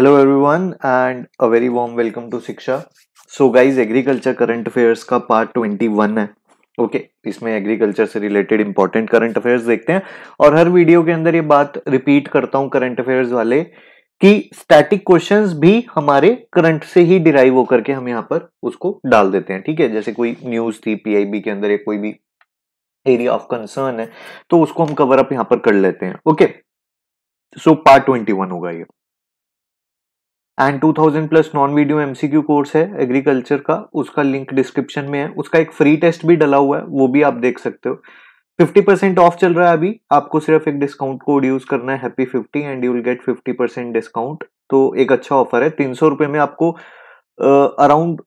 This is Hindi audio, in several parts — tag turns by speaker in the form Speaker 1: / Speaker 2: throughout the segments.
Speaker 1: Hello everyone and a very warm welcome to Shiksha so guys agriculture current affairs का पार्ट ट्वेंटी वन है ओके okay, इसमें एग्रीकल्चर से रिलेटेड इंपॉर्टेंट करंट अफेयर्स देखते हैं और हर वीडियो के अंदर ये बात रिपीट करता हूँ करंट अफेयर्स वाले कि स्टैटिक क्वेश्चंस भी हमारे करंट से ही डिराइव होकर के हम यहाँ पर उसको डाल देते हैं ठीक है जैसे कोई न्यूज थी पी के अंदर या कोई भी एरिया ऑफ कंसर्न है तो उसको हम कवर अप यहाँ पर कर लेते हैं okay so part twenty one होगा ये and 2000 plus non video MCQ course है एग्रीकल्चर का उसका लिंक डिस्क्रिप्शन में है उसका एक फ्री टेस्ट भी डला हुआ है वो भी आप देख सकते हो 50 परसेंट ऑफ चल रहा है अभी आपको सिर्फ एक डिस्काउंट कोड यूज करना है and you will get 50 discount तो एक अच्छा ऑफर है तीन सौ रुपए में आपको अराउंड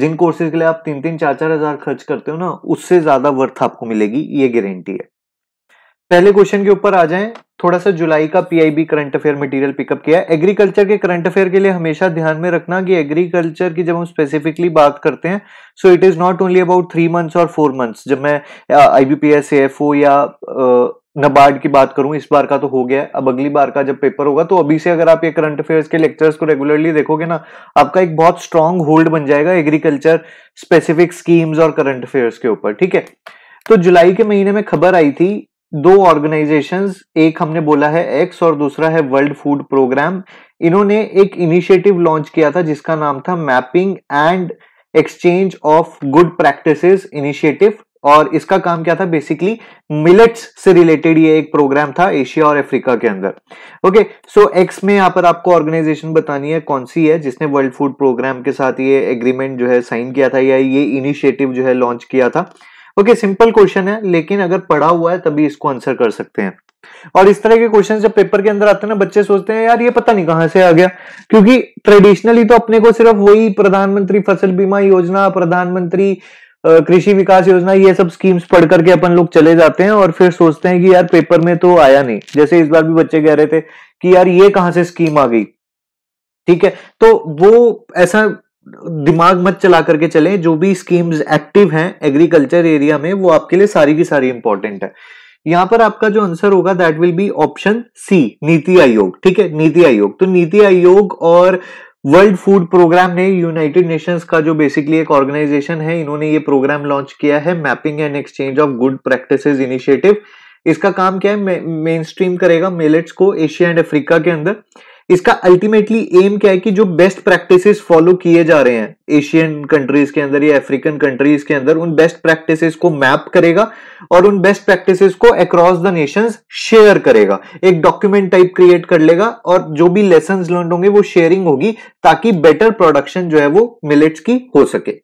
Speaker 1: जिन कोर्सेज के लिए आप तीन तीन चार चार हजार खर्च करते हो ना उससे ज्यादा वर्थ आपको मिलेगी ये गारंटी है पहले क्वेश्चन के ऊपर आ जाएं थोड़ा सा जुलाई का PIB current affair material pickup किया एग्रीकल्चर के करंट अफेयर के लिए हमेशा ध्यान में रखना कि एग्रीकल्चर की जब हम स्पेसिफिकली बात करते हैं so it is not only about three months और फोर मंथ्स जब मैं आईबीपीएस एएफओ या नबार्ड की बात करूं इस बार का तो हो गया अब अगली बार का जब पेपर होगा तो अभी से अगर आप ये करंट अफेयर्स के लेक्चर्स को रेगुलरली देखोगे ना आपका एक बहुत स्ट्रांग होल्ड बन जाएगा एग्रीकल्चर स्पेसिफिक स्कीम्स और करंट अफेयर्स के ऊपर ठीक है तो जुलाई के महीने में खबर आई थी दो ऑर्गेनाइजेशंस एक हमने बोला है एक्स और दूसरा है वर्ल्ड फूड प्रोग्राम इन्होंने एक इनिशिएटिव लॉन्च किया था जिसका नाम था mapping and exchange of good practices initiative और इसका काम क्या था बेसिकली मिलेट्स से रिलेटेड ये एक प्रोग्राम था एशिया और अफ्रीका के अंदर ओके सो एक्स में यहाँ पर आपको ऑर्गेनाइजेशन बतानी है कौन सी है जिसने वर्ल्ड फूड प्रोग्राम के साथ ये एग्रीमेंट जो है साइन किया था या ये इनिशिएटिव जो है लॉन्च किया था ओके सिंपल क्वेश्चन है लेकिन अगर पढ़ा हुआ है तभी इसको आंसर कर सकते हैं और इस तरह के क्वेश्चन जब पेपर के अंदर आते हैं ना बच्चे सोचते हैं यार ये पता नहीं कहां से आ गया क्योंकि ट्रेडिशनली तो अपने को सिर्फ वही प्रधानमंत्री फसल बीमा योजना प्रधानमंत्री कृषि विकास योजना ये सब स्कीम्स पढ़ करके अपन लोग चले जाते हैं और फिर सोचते हैं कि यार पेपर में तो आया नहीं जैसे इस बार भी बच्चे कह रहे थे कि यार ये कहां से स्कीम आ गई ठीक है तो वो ऐसा दिमाग मत चला करके चले जो भी स्कीम्स एक्टिव हैं एग्रीकल्चर एरिया में वो आपके लिए सारी की सारी इंपॉर्टेंट है यहां पर आपका जो आंसर होगा that will be option C Niti Aayog ठीक है नीति आयोग तो नीति आयोग और वर्ल्ड फूड प्रोग्राम ने यूनाइटेड नेशंस का जो बेसिकली एक ऑर्गेनाइजेशन है इन्होंने ये प्रोग्राम लॉन्च किया है mapping and exchange of good practices initiative इसका काम क्या है मेन स्ट्रीम करेगा मिलेट्स को एशिया एंड अफ्रीका के अंदर इसका अल्टीमेटली एम क्या है कि जो बेस्ट प्रैक्टिसेस फॉलो किए जा रहे हैं एशियन कंट्रीज के अंदर या अफ्रीकन कंट्रीज के अंदर उन बेस्ट प्रैक्टिसेस को मैप करेगा और उन बेस्ट प्रैक्टिसेस को अक्रॉस द नेशंस शेयर करेगा एक डॉक्यूमेंट टाइप क्रिएट कर लेगा और जो भी लेसन लर्न होंगे वो शेयरिंग होगी ताकि बेटर प्रोडक्शन जो है वो मिलेट्स की हो सके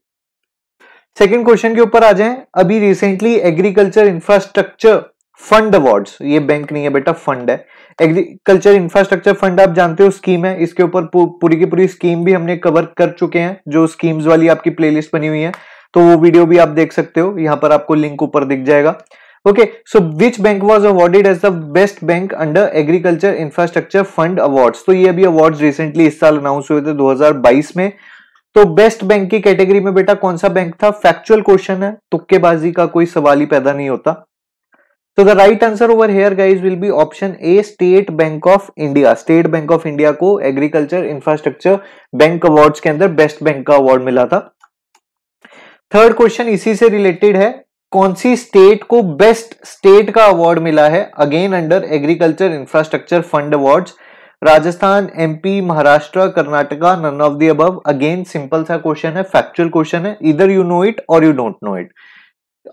Speaker 1: सेकेंड क्वेश्चन के ऊपर आ जाए अभी recently agriculture infrastructure fund awards ये बैंक नहीं है बेटा फंड है एग्रीकल्चर इंफ्रास्ट्रक्चर फंड आप जानते हो स्कीम है इसके ऊपर पूरी की पूरी स्कीम भी हमने कवर कर चुके हैं जो स्कीम्स वाली आपकी प्लेलिस्ट बनी हुई है तो वो वीडियो भी आप देख सकते हो यहाँ पर आपको लिंक ऊपर दिख जाएगा okay so which bank was awarded as the best bank under agriculture infrastructure fund award तो ये अभी अवार्ड रिसेंटली इस साल अनाउंस हुए थे दो में तो बेस्ट बैंक की कैटेगरी में बेटा कौन सा बैंक था फैक्चुअल क्वेश्चन है तुक्केबाजी का कोई सवाल ही पैदा नहीं होता So the right answer over here guys will be option A State Bank of India. State Bank of India को एग्रीकल्चर इंफ्रास्ट्रक्चर बैंक अवार्ड के अंदर बेस्ट बैंक का अवार्ड मिला था थर्ड क्वेश्चन इसी से रिलेटेड है कौन सी स्टेट को बेस्ट स्टेट का अवार्ड मिला है again under agriculture infrastructure fund awards Rajasthan MP Maharashtra Karnataka none of the अब अगेन सिंपल सा क्वेश्चन है फैक्चुअल क्वेश्चन है इधर यू नो इट और यू डोंट नो इट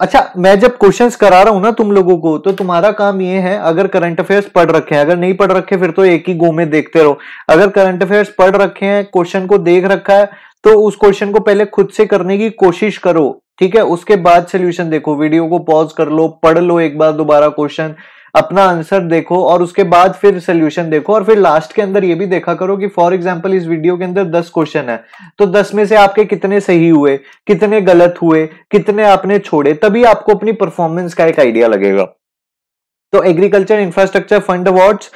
Speaker 1: अच्छा मैं जब क्वेश्चंस करा रहा हूं ना तुम लोगों को तो तुम्हारा काम ये है अगर करंट अफेयर्स पढ़ रखे हैं अगर नहीं पढ़ रखे फिर तो एक ही गो में देखते रहो अगर करंट अफेयर्स पढ़ रखे हैं क्वेश्चन को देख रखा है तो उस क्वेश्चन को पहले खुद से करने की कोशिश करो ठीक है उसके बाद सोल्यूशन देखो वीडियो को पॉज कर लो पढ़ लो एक बार दोबारा क्वेश्चन अपना आंसर देखो और उसके बाद फिर सोल्यूशन देखो और फिर लास्ट के अंदर ये भी देखा करो कि फॉर एग्जाम्पल इस वीडियो के अंदर दस क्वेश्चन है तो दस में से आपके कितने सही हुए कितने गलत हुए कितने आपने छोड़े तभी आपको अपनी परफॉर्मेंस का एक आइडिया लगेगा तो एग्रीकल्चर इंफ्रास्ट्रक्चर फंड अवार्ड्स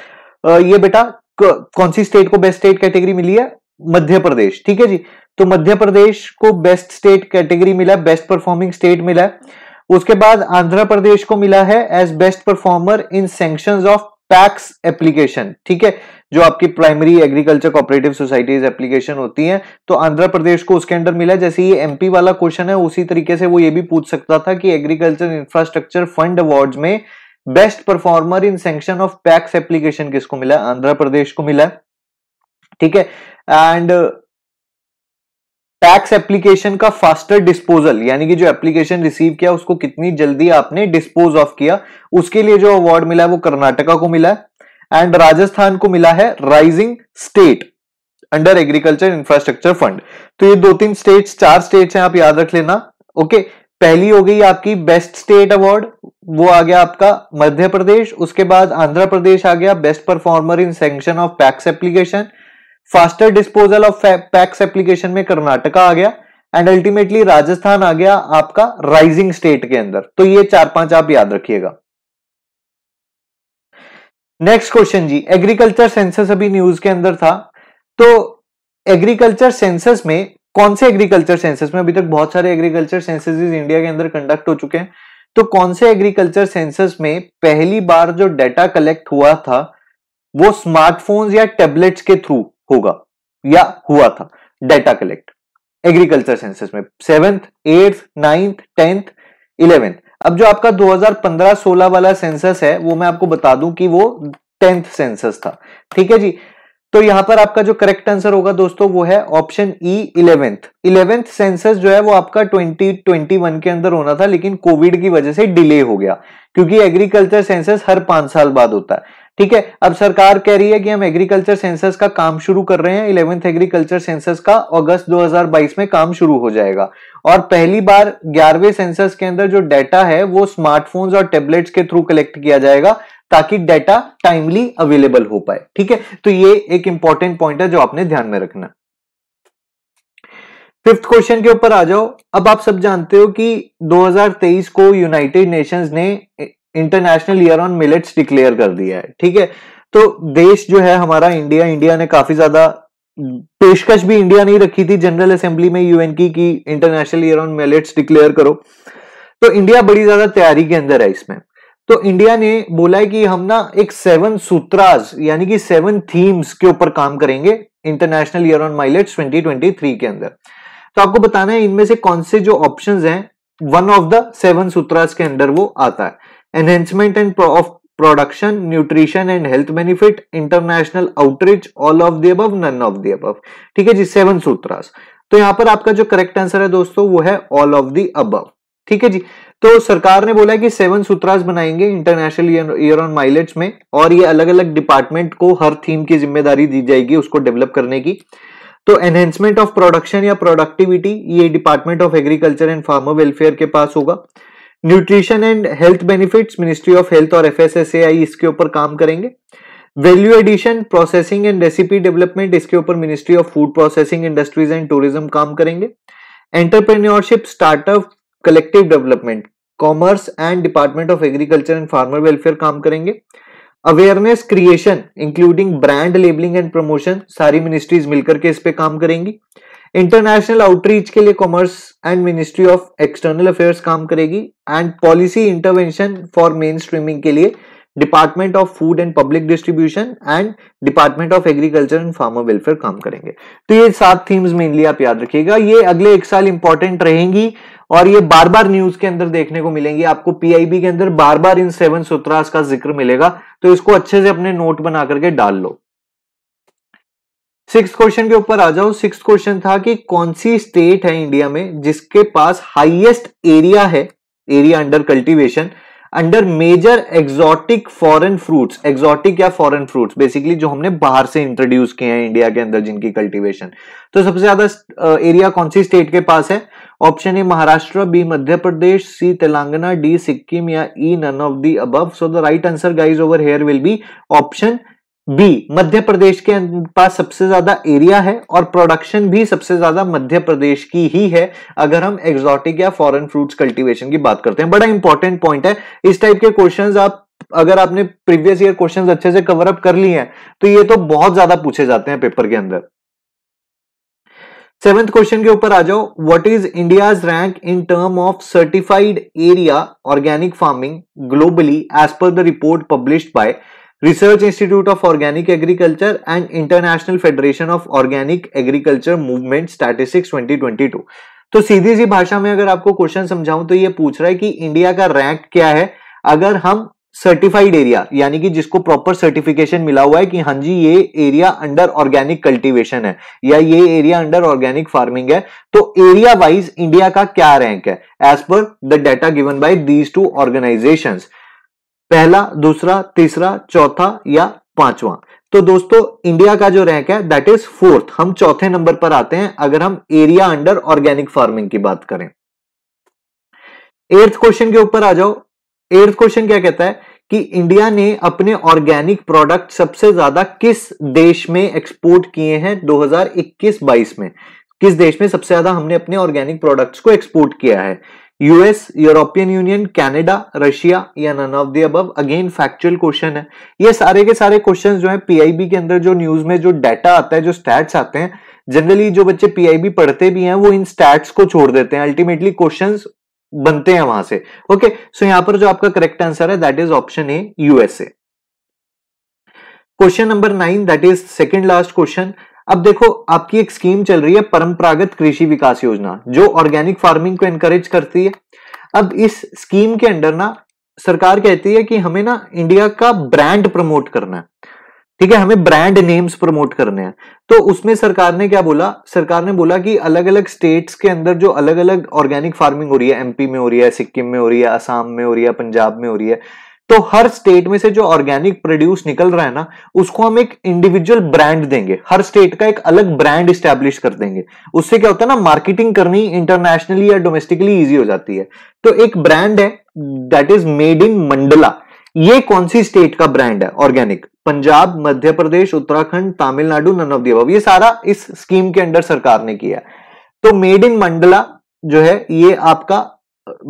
Speaker 1: ये बेटा कौन सी स्टेट को बेस्ट स्टेट कैटेगरी मिली है मध्य प्रदेश ठीक है जी तो मध्य प्रदेश को बेस्ट स्टेट कैटेगरी मिला बेस्ट परफॉर्मिंग स्टेट मिला है उसके बाद आंध्र प्रदेश को मिला है as best performer in sanction of PACS application ठीक है जो आपकी primary agriculture cooperative societies application होती है तो आंध्र प्रदेश को उसके अंडर मिला जैसे ये एमपी वाला क्वेश्चन है उसी तरीके से वो ये भी पूछ सकता था कि एग्रीकल्चर इंफ्रास्ट्रक्चर फंड अवार्ड में best performer in sanction of PACS application किसको मिला आंध्र प्रदेश को मिला ठीक है एंड टैक्स एप्लीकेशन का फास्टर डिस्पोजल यानी कि जो एप्लीकेशन रिसीव किया उसको कितनी जल्दी आपने डिस्पोज ऑफ किया उसके लिए जो अवार्ड मिला है वो कर्नाटका को मिला है एंड राजस्थान को मिला है rising state under agriculture infrastructure fund तो ये दो तीन स्टेट्स चार स्टेट्स हैं आप याद रख लेना ओके पहली हो गई आपकी बेस्ट स्टेट अवार्ड वो आ गया आपका मध्य प्रदेश उसके बाद आंध्र प्रदेश आ गया best performer in sanction of tax application faster disposal of PACS application में कर्नाटका आ गया एंड अल्टीमेटली राजस्थान आ गया आपका राइजिंग स्टेट के अंदर तो ये चार पांच आप याद रखिएगा नेक्स्ट क्वेश्चन जी एग्रीकल्चर सेंसस अभी न्यूज के अंदर था तो एग्रीकल्चर सेंसस में कौन से एग्रीकल्चर सेंसस में अभी तक बहुत सारे एग्रीकल्चर सेंसस इंडिया के अंदर कंडक्ट हो चुके हैं तो कौन से एग्रीकल्चर सेंसस में पहली बार जो डेटा कलेक्ट हुआ था वो स्मार्टफोन्स या टेबलेट्स के थ्रू होगा या हुआ था डेटा कलेक्ट एग्रीकल्चर सेंसस में seventh eighth ninth tenth eleventh अब जो आपका 2015-16 वाला सेंसस है वो मैं आपको बता दूं कि वो टेंथ सेंसस था ठीक है जी तो यहां पर आपका जो करेक्ट आंसर होगा दोस्तों वो है option E eleventh eleventh census जो है वो आपका 2021 के अंदर होना था लेकिन कोविड की वजह से डिले हो गया क्योंकि एग्रीकल्चर सेंसस हर पांच साल बाद होता है ठीक है अब सरकार कह रही है कि हम एग्रीकल्चर सेंसस का काम शुरू कर रहे हैं इलेवेंथ एग्रीकल्चर सेंसस का अगस्त 2022 में काम शुरू हो जाएगा और पहली बार ग्यारहवें सेंसस के अंदर जो डाटा है वो स्मार्टफोन्स और टेबलेट्स के थ्रू कलेक्ट किया जाएगा ताकि डाटा टाइमली अवेलेबल हो पाए ठीक है तो ये एक इंपॉर्टेंट पॉइंट है जो आपने ध्यान में रखना फिफ्थ क्वेश्चन के ऊपर आ जाओ अब आप सब जानते हो कि 2023 को यूनाइटेड नेशंस ने international year on millets declare कर दिया है ठीक है तो देश जो है हमारा इंडिया इंडिया ने काफी ज्यादा पेशकश भी इंडिया ने रखी थी जनरल असेंबली में यूएन की कि international year on millets declare करो तो इंडिया बड़ी ज्यादा तैयारी के अंदर है इसमें तो इंडिया ने बोला है कि हम ना एक सेवन सूत्राज यानी कि सेवन थीम्स के ऊपर काम करेंगे इंटरनेशनल ईयर ऑन माइलेट्स 2023 के अंदर तो आपको बताना है इनमें से कौन से जो ऑप्शंस हैं one of the seven sutras के अंदर वो आता है enhancement and pro of production, nutrition and health benefit, international outreach, all of the above, none of the above. ठीक है जी सेवन सूत्रास तो यहां पर आपका जो करेक्ट आंसर है दोस्तों वो है ऑल ऑफ दी अबव ठीक है जी तो सरकार ने बोला है कि सेवन सूत्रास बनाएंगे इंटरनेशनल ईयर ऑन माइलेज में और ये अलग अलग डिपार्टमेंट को हर थीम की जिम्मेदारी दी जाएगी उसको डेवलप करने की तो एनहेंसमेंट ऑफ प्रोडक्शन या प्रोडक्टिविटी ये department of agriculture and farmer welfare के पास होगा nutrition and health benefits ministry of health और एफ इसके ऊपर काम करेंगे value addition processing and recipe development इसके ऊपर ministry of food processing industries and tourism काम करेंगे entrepreneurship startup collective development commerce and department of agriculture and farmer welfare काम करेंगे awareness creation including brand labelling and promotion सारी मिनिस्ट्रीज मिलकर के इस पे काम करेंगी इंटरनेशनल आउटरीच के लिए commerce and ministry of external affairs काम करेगी and policy intervention for mainstreaming के लिए department of food and public distribution and department of agriculture and farmer welfare काम करेंगे तो ये सात थीम्स मेनली आप याद रखिएगा ये अगले एक साल इंपॉर्टेंट रहेंगी और ये बार बार न्यूज के अंदर देखने को मिलेंगी आपको पीआईबी के अंदर बार बार इन सेवन सूत्रास का जिक्र मिलेगा तो इसको अच्छे से अपने नोट बना करके डाल लो सिक्स क्वेश्चन के ऊपर आ जाओ सिक्स क्वेश्चन था कि कौन सी स्टेट है इंडिया में जिसके पास हाईएस्ट एरिया है area under cultivation under major exotic foreign fruits exotic या फॉरेन फ्रूट्स बेसिकली जो हमने बाहर से इंट्रोड्यूस किए हैं इंडिया के अंदर जिनकी कल्टीवेशन तो सबसे ज्यादा एरिया कौन सी स्टेट के पास है option A Maharashtra B Madhya Pradesh C Telangana D Sikkim या E none of the above so the right answer guys over here will be option B Madhya Pradesh के पास सबसे ज्यादा एरिया है और प्रोडक्शन भी सबसे ज्यादा मध्य प्रदेश की ही है अगर हम एक्सॉटिक या फॉरेन फ्रूट्स कल्टीवेशन की बात करते हैं बड़ा इंपॉर्टेंट पॉइंट है इस टाइप के क्वेश्चन आप अगर आपने प्रीवियस ईयर क्वेश्चंस अच्छे से कवर अप कर लिए हैं तो ये तो बहुत ज्यादा पूछे जाते हैं पेपर के अंदर सेवेंथ क्वेश्चन के ऊपर आ जाओ what is India's rank in term of certified area organic farming globally as per the report published by research institute of organic agriculture and international federation of organic agriculture movement statistics 2022 तो सीधी सी भाषा में अगर आपको क्वेश्चन समझाऊं तो ये पूछ रहा है कि इंडिया का रैंक क्या है अगर हम सर्टिफाइड एरिया यानी कि जिसको प्रॉपर सर्टिफिकेशन मिला हुआ है कि हाँ जी ये एरिया अंडर ऑर्गेनिक कल्टीवेशन है या ये एरिया अंडर ऑर्गेनिक फार्मिंग है तो एरिया वाइज इंडिया का क्या रैंक है as per the data given by these two organisations पहला दूसरा तीसरा चौथा या पांचवा तो दोस्तों इंडिया का जो रैंक है दैट इज फोर्थ हम चौथे नंबर पर आते हैं अगर हम एरिया अंडर ऑर्गेनिक फार्मिंग की बात करें एर्थ क्वेश्चन के ऊपर आ जाओ एर्थ क्वेश्चन क्या कहता है कि इंडिया ने अपने ऑर्गेनिक प्रोडक्ट सबसे ज्यादा किस देश में एक्सपोर्ट किए हैं 2021-22 में किस देश में सबसे ज्यादा हमने अपने ऑर्गेनिक प्रोडक्ट्स को एक्सपोर्ट किया है US European Union Canada Russia या none of the above again factual question है ये सारे के सारे क्वेश्चन जो है पीआईबी के अंदर जो न्यूज में जो डाटा आता है जो स्टैट्स आते हैं जनरली जो बच्चे पीआईबी पढ़ते भी हैं वो इन स्टैट्स को छोड़ देते हैं अल्टीमेटली क्वेश्चन बनते हैं वहां से ओके सो यहां पर जो आपका करेक्ट आंसर है that is option A USA question number nine that is second last question अब देखो आपकी एक स्कीम चल रही है परंपरागत कृषि विकास योजना जो ऑर्गेनिक फार्मिंग को एनकरेज करती है अब इस स्कीम के अंडर ना सरकार कहती है कि हमें ना इंडिया का ब्रांड प्रमोट करना है ठीक है हमें ब्रांड नेम्स प्रमोट करने हैं तो उसमें सरकार ने क्या बोला सरकार ने बोला कि अलग अलग स्टेट्स के अंदर जो अलग अलग ऑर्गेनिक फार्मिंग हो रही है एमपी में हो रही है सिक्किम में हो रही है असम में हो रही है पंजाब में हो रही है तो हर स्टेट में से जो ऑर्गेनिक प्रोड्यूस निकल रहा है ना उसको हम एक इंडिविजुअल ब्रांड देंगे हर स्टेट का एक अलग ब्रांड स्टेब्लिश कर देंगे उससे क्या होता है ना मार्केटिंग करनी इंटरनेशनली या डोमेस्टिकली इजी हो जाती है तो एक ब्रांड है that is made in Mandla ये कौन सी स्टेट का ब्रांड है organic Punjab Madhya Pradesh Uttarakhand Tamil Nadu none of the above ये सारा इस स्कीम के अंडर सरकार ने किया तो मेड इन मंडला जो है ये आपका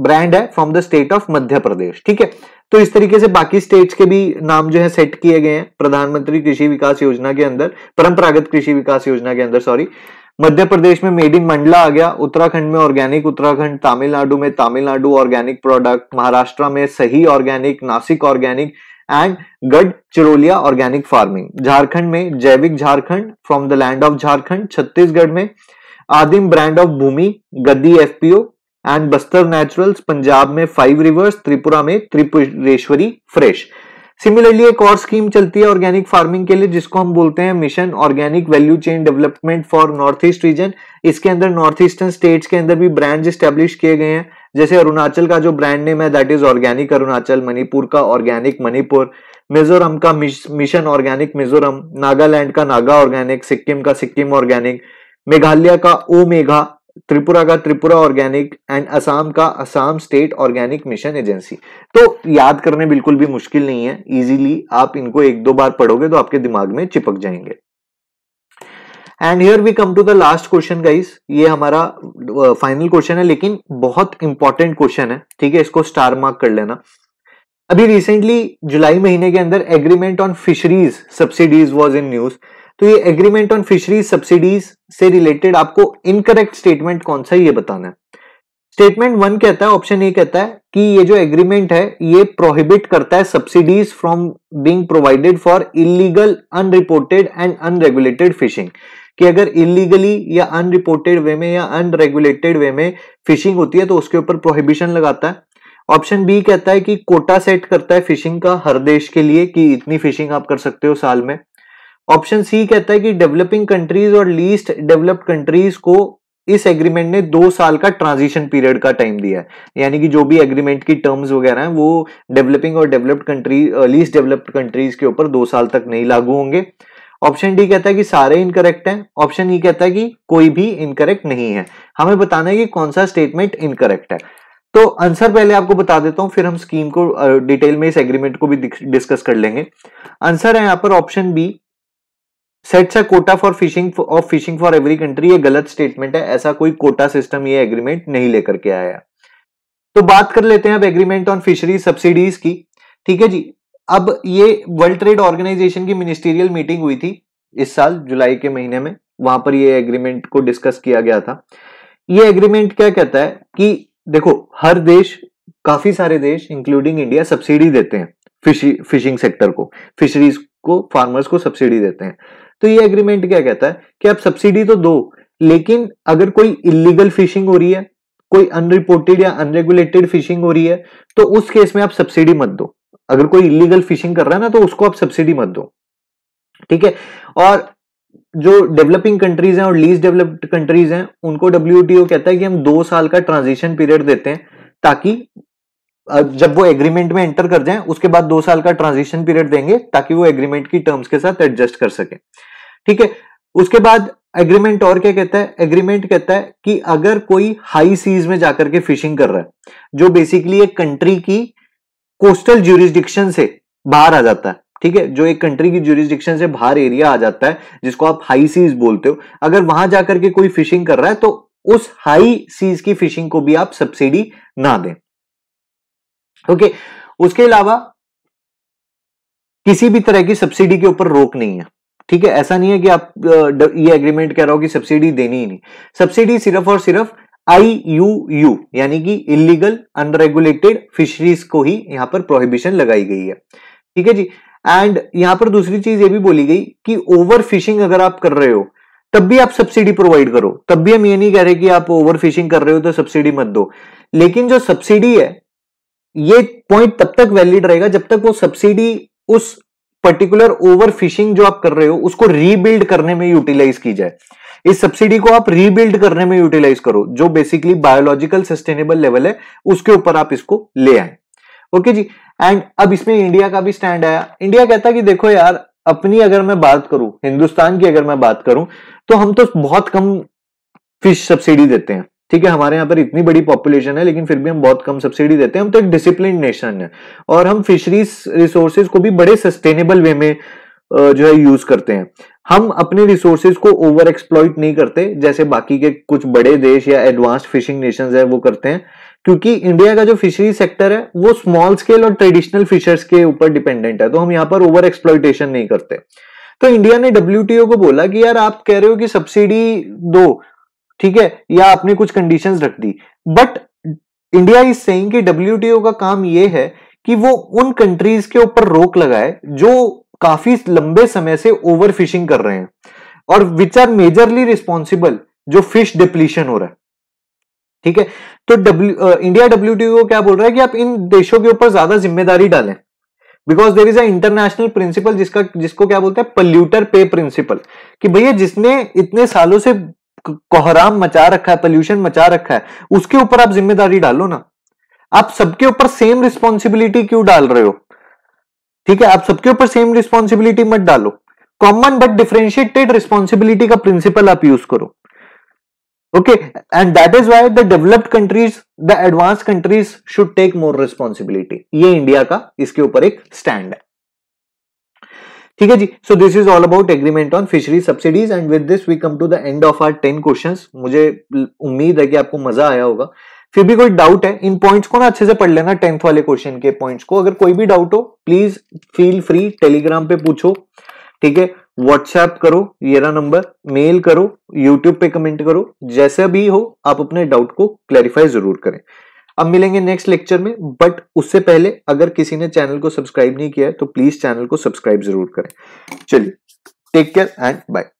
Speaker 1: ब्रांड है from the state of Madhya Pradesh ठीक है तो इस तरीके से बाकी स्टेट्स के भी नाम जो है सेट किए गए हैं प्रधानमंत्री कृषि विकास योजना के अंदर परंपरागत कृषि विकास योजना के अंदर सॉरी मध्य प्रदेश में मेड इन मंडला आ गया उत्तराखंड में ऑर्गेनिक उत्तराखंड तमिलनाडु में तमिलनाडु ऑर्गेनिक प्रोडक्ट महाराष्ट्र में सही ऑर्गेनिक नासिक ऑर्गेनिक एंड गढ़ चिरोलिया ऑर्गेनिक फार्मिंग झारखंड में Jaivik Jharkhand from the land of Jharkhand Chhattisgarh में Adim brand of Bhumi Gaddi FPO and Bastar naturals Punjab में फाइव रिवर्स त्रिपुरा में त्रिपुरेश्वरी फ्रेश सिमिलरली एक और स्कीम चलती है ऑर्गेनिक फार्मिंग के लिए जिसको हम बोलते हैं mission organic value chain development for north east region इसके अंदर नॉर्थ ईस्टर्न स्टेट्स के अंदर भी ब्रांड स्टेब्लिश किए गए हैं जैसे अरुणाचल का जो ब्रांड नेम है that is organic Arunachal Manipur का ऑर्गेनिक मणिपुर मिजोरम का मिशन ऑर्गेनिक मिजोरम नागालैंड का नागा ऑर्गेनिक सिक्किम का सिक्किम ऑर्गेनिक मेघालय का ओ मेघा त्रिपुरा का त्रिपुरा ऑर्गेनिक एंड असम का Assam state organic mission agency तो याद करने बिल्कुल भी मुश्किल नहीं है इजीली आप इनको एक दो बार पढ़ोगे तो आपके दिमाग में चिपक जाएंगे and here we come to the last question guys ये हमारा फाइनल uh, क्वेश्चन है लेकिन बहुत इंपॉर्टेंट क्वेश्चन है ठीक है इसको स्टार मार्क कर लेना अभी रिसेंटली जुलाई महीने के अंदर agreement on fisheries subsidies was in news तो ये एग्रीमेंट ऑन फिशरीज सब्सिडीज से रिलेटेड आपको इनकरेक्ट स्टेटमेंट कौन सा ये बताना है स्टेटमेंट वन कहता है ऑप्शन ए कहता है कि ये जो एग्रीमेंट है ये प्रोहिबिट करता है subsidies from being provided for illegal unreported and unregulated fishing कि अगर इलीगली या अनरिपोर्टेड वे में या अनरेगुलेटेड वे में फिशिंग होती है तो उसके ऊपर प्रोहिबिशन लगाता है ऑप्शन बी कहता है कि कोटा सेट करता है फिशिंग का हर देश के लिए कि इतनी फिशिंग आप कर सकते हो साल में ऑप्शन सी कहता है कि डेवलपिंग कंट्रीज और लीस्ट डेवलप्ड कंट्रीज को इस एग्रीमेंट ने दो साल का ट्रांजिशन पीरियड का टाइम दिया है यानी कि जो भी एग्रीमेंट की टर्म्स वगैरह हैं वो डेवलपिंग और developed country least developed countries के ऊपर दो साल तक नहीं लागू होंगे ऑप्शन डी कहता है कि सारे इनकरेक्ट हैं ऑप्शन ई e कहता है कि कोई भी इनकरेक्ट नहीं है हमें बताना है कि कौन सा स्टेटमेंट इनकरेक्ट है तो आंसर पहले आपको बता देता हूं फिर हम स्कीम को डिटेल में इस एग्रीमेंट को भी डिस्कस कर लेंगे आंसर है यहाँ पर option B sets a quota for fishing of fishing for every country ये गलत स्टेटमेंट है ऐसा कोई कोटा सिस्टम ये एग्रीमेंट नहीं लेकर के आया तो बात कर लेते हैं अब एग्रीमेंट ऑन फिशरी सब्सिडीज की ठीक है जी अब ये वर्ल्ड ट्रेड ऑर्गेनाइजेशन की मिनिस्टीरियल मीटिंग हुई थी इस साल जुलाई के महीने में वहां पर ये एग्रीमेंट को डिस्कस किया गया था ये एग्रीमेंट क्या कहता है कि देखो हर देश काफी सारे देश इंक्लूडिंग इंडिया सब्सिडी देते हैं फिशिंग सेक्टर को फिशरीज को फार्मर्स को सब्सिडी देते हैं तो ये एग्रीमेंट क्या कहता है कि आप सब्सिडी तो दो लेकिन अगर कोई इलीगल फिशिंग हो रही है कोई अनरिपोर्टेड या अनरेगुलेटेड फिशिंग हो रही है तो उस केस में आप सब्सिडी मत दो अगर कोई इलीगल फिशिंग कर रहा है ना तो उसको आप सब्सिडी मत दो ठीक है और जो डेवलपिंग कंट्रीज हैं और लीज डेवलप्ड कंट्रीज हैं उनको डब्ल्यू कहता है कि हम दो साल का ट्रांजिशन पीरियड देते हैं ताकि जब वो एग्रीमेंट में एंटर कर जाए उसके बाद दो साल का ट्रांजिशन पीरियड देंगे ताकि वो एग्रीमेंट की टर्म्स के साथ एडजस्ट कर सके ठीक है उसके बाद एग्रीमेंट और क्या कहता है एग्रीमेंट कहता है कि अगर कोई हाई सीज में जाकर के फिशिंग कर रहा है जो बेसिकली एक कंट्री की कोस्टल ज्यूरिस्डिक्शन से बाहर आ जाता है ठीक है जो एक कंट्री की ज्यूरिस्डिक्शन से बाहर एरिया आ जाता है जिसको आप हाई सीज बोलते हो अगर वहां जाकर के कोई फिशिंग कर रहा है तो उस हाई सीज की फिशिंग को भी आप सब्सिडी ना दें ओके उसके अलावा किसी भी तरह की सब्सिडी के ऊपर रोक नहीं है ठीक है ऐसा नहीं है कि आप ये एग्रीमेंट कह रहा हो कि सब्सिडी देनी ही नहीं सब्सिडी सिर्फ और सिर्फ आई यू यू यानी कि इलीगल अनरेगुलेटेड फिशरीज को ही यहां पर प्रोहिबिशन लगाई गई है ठीक है जी एंड यहां पर दूसरी चीज ये भी बोली गई कि ओवर फिशिंग अगर आप कर रहे हो तब भी आप सब्सिडी प्रोवाइड करो तब भी हम ये नहीं कह रहे कि आप ओवर फिशिंग कर रहे हो तो सब्सिडी मत दो लेकिन जो सब्सिडी है ये पॉइंट तब तक वैलिड रहेगा जब तक वो सब्सिडी उस पर्टिकुलर ओवर फिशिंग जो आप कर रहे हो उसको रीबिल्ड करने में यूटिलाइज की जाए इस सब्सिडी को आप रीबिल्ड करने में यूटिलाइज करो जो बेसिकली बायोलॉजिकल सस्टेनेबल लेवल है उसके ऊपर आप इसको ले आए ओके जी एंड अब इसमें इंडिया का भी स्टैंड आया इंडिया कहता कि देखो यार अपनी अगर मैं बात करूं हिंदुस्तान की अगर मैं बात करूं तो हम तो बहुत कम फिश सब्सिडी देते हैं ठीक है हमारे यहाँ पर इतनी बड़ी पॉपुलेशन है लेकिन फिर भी हम बहुत कम सब्सिडी देते हैं हम तो एक डिसिप्लिन नेशन है और हम फिशरीज रिसोर्सेज को भी बड़े सस्टेनेबल वे में जो है यूज करते हैं हम अपने रिसोर्सेज को ओवर एक्सप्लॉइट नहीं करते जैसे बाकी के कुछ बड़े देश या एडवांस्ड फिशिंग नेशन है वो करते हैं क्योंकि इंडिया का जो फिशरी सेक्टर है वो स्मॉल स्केल और ट्रेडिशनल फिशर्स के ऊपर डिपेंडेंट है तो हम यहाँ पर ओवर एक्सप्लॉइटेशन नहीं करते तो इंडिया ने डब्ल्यूटीओ को बोला कि यार आप कह रहे हो कि सब्सिडी दो ठीक है या आपने कुछ कंडीशंस रख दी बट इंडिया इज सेइंग कि डब्ल्यूटीओ का काम ये है कि वो उन कंट्रीज के ऊपर रोक लगाए जो काफी लंबे समय से ओवर फिशिंग कर रहे हैं और विच आर मेजरली रिस्पॉन्सिबल जो फिश डिप्लीशन हो रहा है ठीक है तो डब्ल्यू इंडिया डब्ल्यू को क्या बोल रहा है कि आप इन देशों के ऊपर ज्यादा जिम्मेदारी डालें because there is a international principle जिसका जिसको क्या बोलते हैं पल्यूटर पे प्रिंसिपल कि भैया जिसने इतने सालों से कोहराम मचा रखा है पोल्यूशन मचा रखा है उसके ऊपर आप जिम्मेदारी डालो ना आप सबके ऊपर सेम रिस्पॉन्सिबिलिटी क्यों डाल रहे हो ठीक है आप सबके ऊपर सेम रिस्पॉन्सिबिलिटी मत डालो कॉमन बट डिफ्रेंशिएटेड रिस्पॉन्सिबिलिटी का प्रिंसिपल आप यूज करो okay and that is why the developed countries the advance countries should take more responsibility ये इंडिया का इसके ऊपर एक स्टैंड है ठीक है जी so this is all about agreement on fishery subsidies and with this we come to the end of our ten question मुझे उम्मीद है कि आपको मजा आया होगा फिर भी कोई डाउट है इन पॉइंट्स को ना अच्छे से पढ़ लेना टेंथ वाले क्वेश्चन के पॉइंट्स को अगर कोई भी डाउट हो प्लीज फील फ्री टेलीग्राम पे पूछो ठीक है व्हाट्सएप करो ये नंबर मेल करो यूट्यूब पे कमेंट करो जैसे भी हो आप अपने डाउट को क्लैरिफाई जरूर करें अब मिलेंगे नेक्स्ट लेक्चर में बट उससे पहले अगर किसी ने चैनल को सब्सक्राइब नहीं किया है तो प्लीज चैनल को सब्सक्राइब जरूर करें चलिए टेक केयर एंड बाय